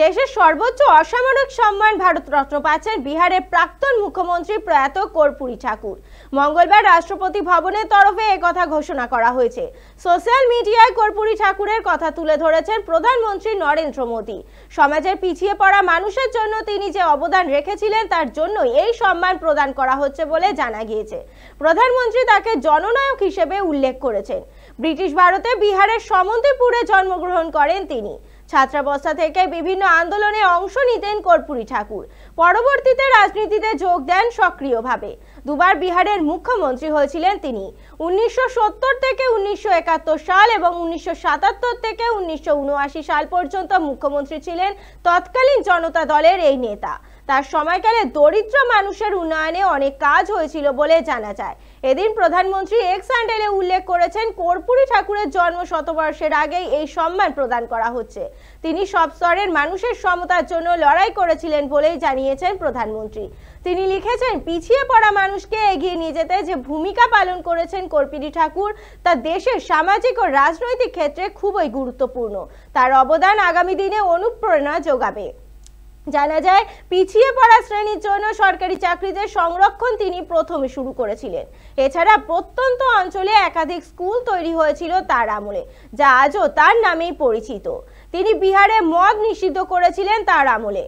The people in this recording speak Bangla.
দেশের সর্বোচ্চ অসামরিক সম্মান ভারতরত্ন পাচ্ছেন বিহারের প্রাক্তন মুখ্যমন্ত্রী প্রয়াত কর্পুরী ঠাকুর মঙ্গলবার রাষ্ট্রপতি ভবনের তরফে কথা ঘোষণা করা হয়েছে সোশ্যাল মিডিয়ায় কর্পুরী ঠাকুরের কথা তুলে ধরেছেন প্রধানমন্ত্রী নরেন্দ্র মোদী সমাজের পিছিয়ে পড়া মানুষের জন্য তিনি যে অবদান রেখেছিলেন তার জন্যই এই সম্মান প্রদান করা হচ্ছে বলে জানা গিয়েছে প্রধানমন্ত্রী তাকে জননায়ক হিসেবে উল্লেখ করেছেন ব্রিটিশ ভারতে বিহারের সমন্তিপুরে জন্মগ্রহণ করেন তিনি ছাত্রাবস্থা থেকে বিভিন্ন আন্দোলনে অংশ নিতেন কর্পুরী ঠাকুর পরবর্তীতে রাজনীতিতে যোগ দেন সক্রিয়ভাবে দুবার বিহারের মুখ্যমন্ত্রী হয়েছিলেন তিনি উনিশশো থেকে উনিশশো সাল এবং উনিশশো থেকে উনিশশো সাল পর্যন্ত মুখ্যমন্ত্রী ছিলেন তৎকালীন জনতা দলের এই নেতা তার সময়কালে দরিদ্র মানুষের উন্নয়নে অনেক কাজ হয়েছিল বলে জানা যায় এদিন প্রধানমন্ত্রী এক্স হ্যান্ডেলে উল্লেখ করেছেন কর্পূরী ঠাকুরের জন্ম শতবর্ষের আগেই এই সম্মান প্রদান করা হচ্ছে তিনি সব স্তরের মানুষের সমতার জন্য লড়াই করেছিলেন বলেই জানিয়েছেন প্রধানমন্ত্রী তিনি লিখেছেন পিছিয়ে পড়া মানুষকে এগিয়ে নিয়ে যেতে যে ভূমিকা পালন করেছেন কর্পিনী ঠাকুর তা দেশের সামাজিক ও রাজনৈতিক ক্ষেত্রে খুবই গুরুত্বপূর্ণ তার অবদান আগামী দিনে অনুপ্রেরণা যোগাবে জানা যায় পিছিয়ে পড়া শ্রেণীর জন্য সরকারি চাকরিদের সংরক্ষণ তিনি প্রথমে শুরু করেছিলেন এছাড়া প্রত্যন্ত অঞ্চলে একাধিক স্কুল তৈরি হয়েছিল তার আমলে যা আজও তার নামেই পরিচিত তিনি বিহারে মদ নিষিদ্ধ করেছিলেন তার আমলে